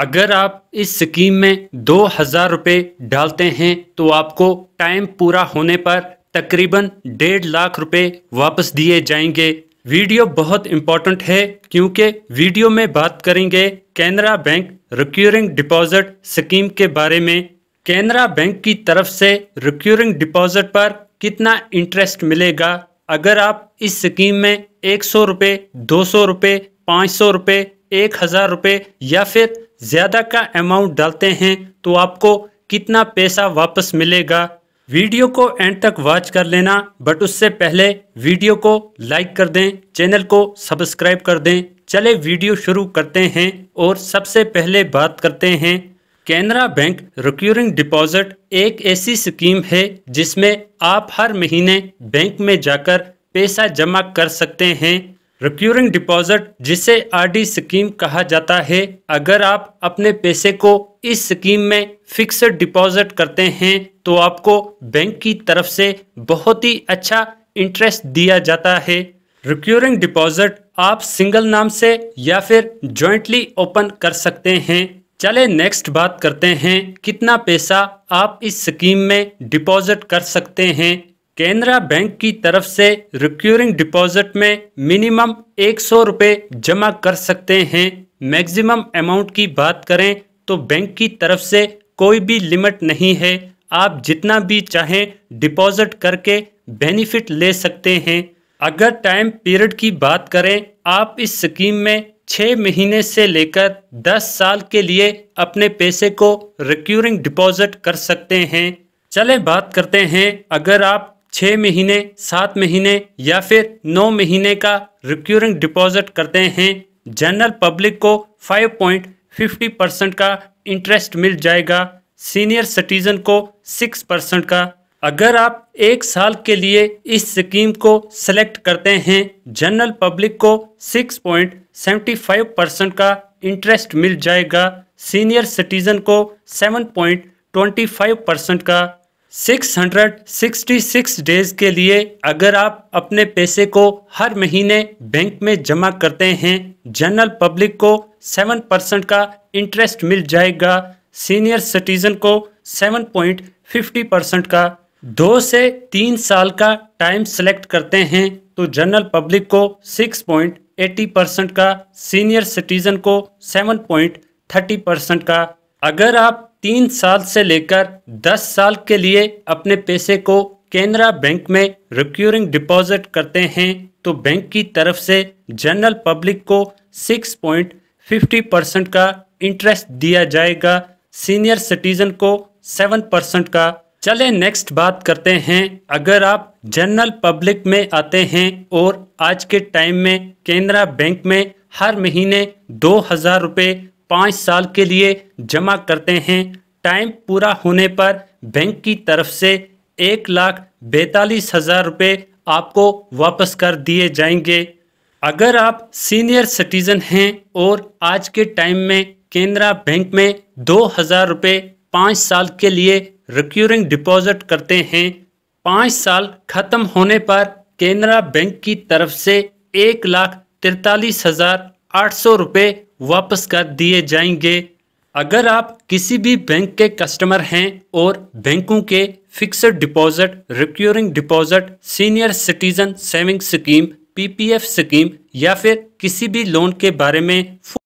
अगर आप इस स्कीम में दो हज़ार रुपये डालते हैं तो आपको टाइम पूरा होने पर तकरीबन डेढ़ लाख रुपए वापस दिए जाएंगे वीडियो बहुत इम्पोर्टेंट है क्योंकि वीडियो में बात करेंगे Canara bank recurring deposit scheme के बारे में कैनरा बैंक की तरफ से रिक्यूरिंग डिपॉजिट पर कितना इंटरेस्ट मिलेगा अगर आप इस स्कीम में एक सौ रुपये दो सौ रुपये पाँच सौ रुपये एक हज़ार रुपये या फिर ज़्यादा का अमाउंट डालते हैं तो आपको कितना पैसा वापस मिलेगा वीडियो को एंड तक वॉच कर लेना बट उससे पहले वीडियो को लाइक कर दें चैनल को सब्सक्राइब कर दें चले वीडियो शुरू करते हैं और सबसे पहले बात करते हैं कैनरा बैंक रिक्यूरिंग डिपॉजिट एक ऐसी स्कीम है जिसमें आप हर महीने बैंक में जाकर पैसा जमा कर सकते हैं रिक्यूरिंग डिपॉजिट जिसे आरडी स्कीम कहा जाता है अगर आप अपने पैसे को इस स्कीम में फिक्स्ड डिपॉजिट करते हैं तो आपको बैंक की तरफ से बहुत ही अच्छा इंटरेस्ट दिया जाता है रिक्यूरिंग डिपॉजिट आप सिंगल नाम से या फिर जॉइंटली ओपन कर सकते हैं चले नेक्स्ट बात करते हैं कितना पैसा आप इस स्कीम में डिपॉजिट कर सकते हैं केनरा बैंक की तरफ से रिक्यूरिंग डिपॉजिट में मिनिमम एक सौ जमा कर सकते हैं मैक्सिमम अमाउंट की बात करें तो बैंक की तरफ से कोई भी लिमिट नहीं है आप जितना भी चाहें डिपॉजिट करके बेनिफिट ले सकते हैं अगर टाइम पीरियड की बात करें आप इस स्कीम में छः महीने से लेकर दस साल के लिए अपने पैसे को रिक्यूरिंग डिपॉजिट कर सकते हैं चले बात करते हैं अगर आप छः महीने सात महीने या फिर नौ महीने का रिक्यूरिंग डिपॉजिट करते हैं जनरल पब्लिक को 5.50 परसेंट का इंटरेस्ट मिल जाएगा सीनियर सिटीजन को 6 परसेंट का अगर आप एक साल के लिए इस स्कीम को सिलेक्ट करते हैं जनरल पब्लिक को 6.75 परसेंट का इंटरेस्ट मिल जाएगा सीनियर सिटीजन को 7.25 परसेंट का 666 डेज के लिए अगर आप अपने पैसे को हर महीने बैंक में जमा करते हैं जनरल पब्लिक को 7 परसेंट का इंटरेस्ट मिल जाएगा सीनियर सिटीजन को 7.50 परसेंट का दो से तीन साल का टाइम सेलेक्ट करते हैं तो जनरल पब्लिक को 6.80 परसेंट का सीनियर सिटीजन को 7.30 परसेंट का अगर आप तीन साल से लेकर दस साल के लिए अपने पैसे को केनरा बैंक में रिक्यूरिंग डिपॉजिट करते हैं तो बैंक की तरफ से जनरल पब्लिक को 6.50 परसेंट का इंटरेस्ट दिया जाएगा सीनियर सिटीजन को 7 परसेंट का चले नेक्स्ट बात करते हैं अगर आप जनरल पब्लिक में आते हैं और आज के टाइम में केनरा बैंक में हर महीने दो हज़ार रुपये पाँच साल के लिए जमा करते हैं टाइम पूरा होने पर बैंक की तरफ से एक लाख बैतालीस हज़ार रुपये आपको वापस कर दिए जाएंगे अगर आप सीनियर सिटीज़न हैं और आज के टाइम में केनरा बैंक में दो हज़ार रुपये पाँच साल के लिए रिक्यूरिंग डिपॉजिट करते हैं पाँच साल ख़त्म होने पर केनरा बैंक की तरफ से एक लाख तिरतालीस हज़ार आठ सौ रुपये वापस कर दिए जाएंगे अगर आप किसी भी बैंक के कस्टमर हैं और बैंकों के fixed deposit recurring deposit senior citizen saving scheme PPF scheme या फिर किसी भी लोन के बारे में